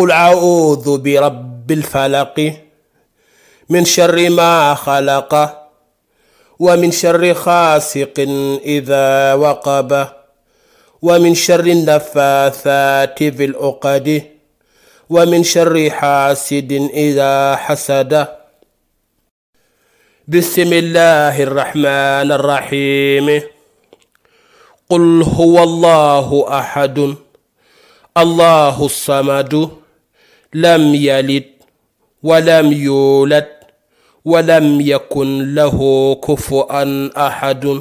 قل أعوذ برب الفلق من شر ما خلق ومن شر خاسق إذا وقب ومن شر النفاثات في العقد ومن شر حاسد إذا حسد بسم الله الرحمن الرحيم قل هو الله أحد الله الصمد لم يلد ولم يولد ولم يكن له كفؤا أحد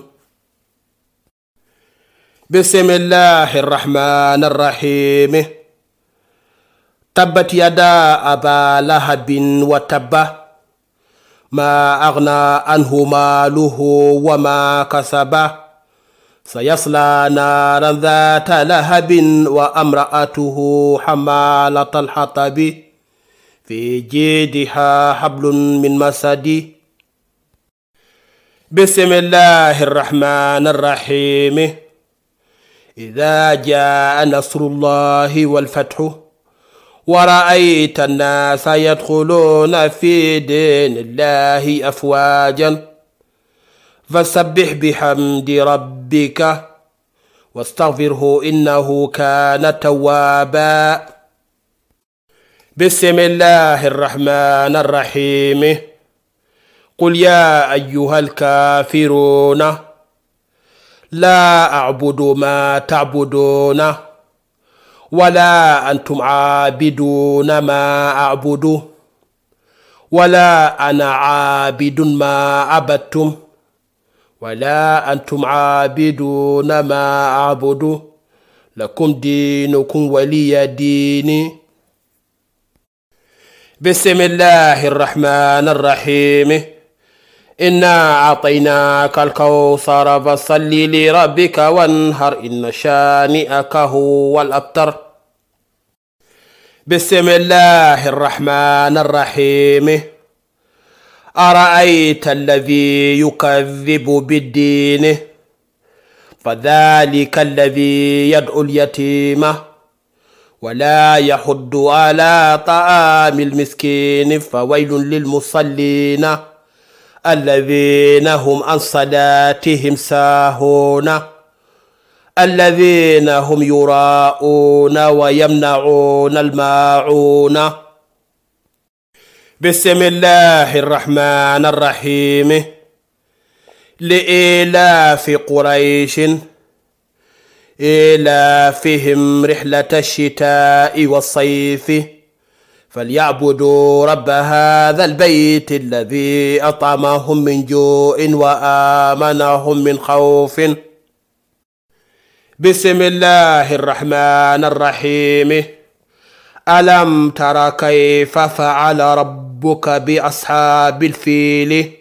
بسم الله الرحمن الرحيم تبت يدا أبا لهب وتبا ما أغنى عنه ماله وما كسبه سيصلى نارا ذات لهب وامرأته حمالة الحطب في جيدها حبل من مسد بسم الله الرحمن الرحيم إذا جاء نصر الله والفتح ورأيت الناس يدخلون في دين الله أفواجاً فسبح بحمد ربك واستغفره إنه كان توابا بسم الله الرحمن الرحيم قل يا أيها الكافرون لا أعبد ما تعبدون ولا أنتم عابدون ما أعبد ولا أنا عابد ما عبدتم ولا أنتم عابدون ما أعبد لكم دينكم ولي ديني بسم الله الرحمن الرحيم إنا أعطيناك الكوثر فصل لربك وانهر إن شانئك هو الأبتر بسم الله الرحمن الرحيم ارايت الذي يكذب بالدين فذلك الذي يدعو اليتيم ولا يحد على طعام المسكين فويل للمصلين الذين هم عن صلاتهم ساهون الذين هم يراءون ويمنعون الماعون بسم الله الرحمن الرحيم لإلاف قريش إلافهم رحلة الشتاء والصيف فليعبدوا رب هذا البيت الذي أطعمهم من جوع وآمنهم من خوف بسم الله الرحمن الرحيم ألم تر كيف فعل رب ربك بأصحاب الفيل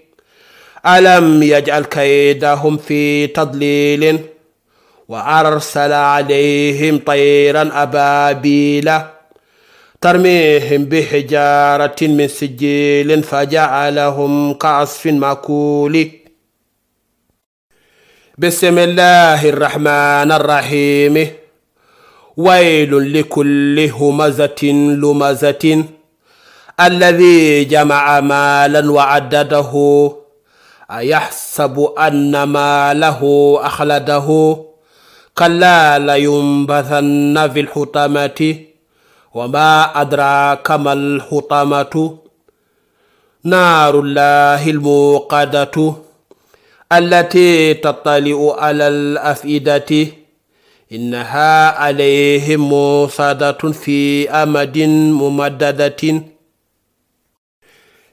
ألم يجعل كيدهم في تضليل وأرسل عليهم طيرا أبابيل ترميهم بحجارة من سجيل فجعلهم كعصف مأكول بسم الله الرحمن الرحيم ويل لكل همزة لمزة الذي جمع مالا وعدده أيحسب أن ماله أخلده كلا لينبثن في الحطمة وما أدراك ما الحطمة نار الله الموقدة التي تطلع على الأفئدة إنها عليهم موصدة في أمد ممددة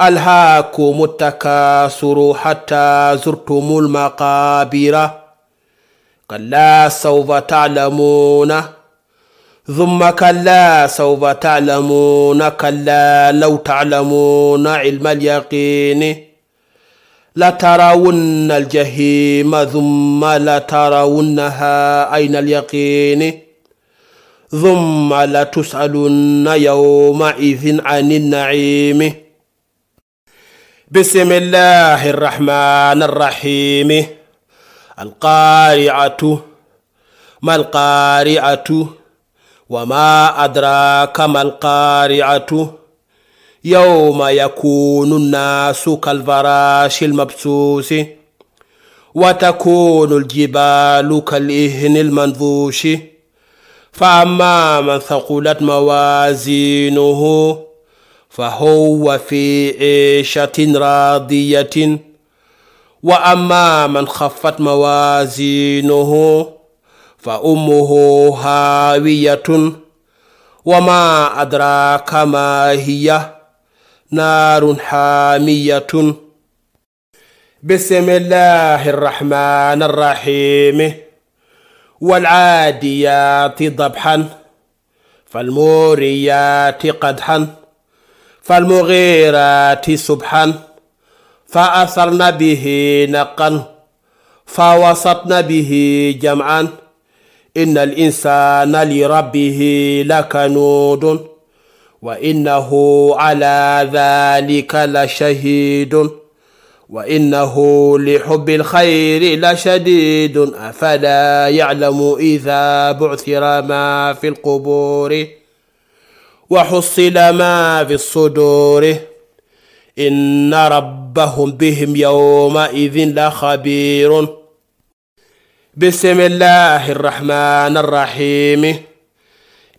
ألهاكم التكاثر حتى زرتم المقابر كلا سوف تعلمون ثم كلا سوف تعلمون كلا لو تعلمون علم اليقين لترون الجحيم ثم لترونها أين اليقين ثم لتسألن يومئذ عن النعيم بسم الله الرحمن الرحيم القارعة ما القارعة وما أدراك ما القارعة يوم يكون الناس كالفراش المبسوس وتكون الجبال كالإهن المنفوش فأما من ثقلت موازينه فهو في عيشة راضية وأما من خفت موازينه فأمه هاوية وما أدراك ما هي نار حامية بسم الله الرحمن الرحيم والعاديات ضبحا فالموريات قدحا فالمغيرات سبحان فأثرنا به نقا فوسطنا به جمعا إن الإنسان لربه لكنود وإنه على ذلك لشهيد وإنه لحب الخير لشديد أفلا يعلم إذا بعثر ما في القبور وحصل ما في الصدور إن ربهم بهم يومئذ لخبير بسم الله الرحمن الرحيم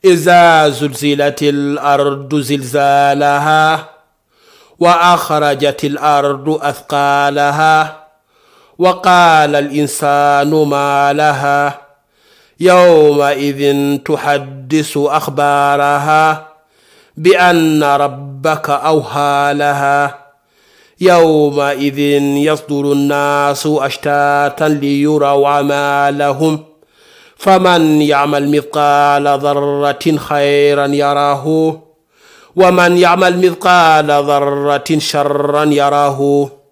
إذا زلزلت الأرض زلزالها وأخرجت الأرض أثقالها وقال الإنسان ما لها يومئذ تحدث أخبارها بأن ربك أوهى لها يومئذ يصدر الناس أشتاتا ليروا أعمالهم فمن يعمل مثقال ذرة خيرا يراه ومن يعمل مثقال ذرة شرا يراه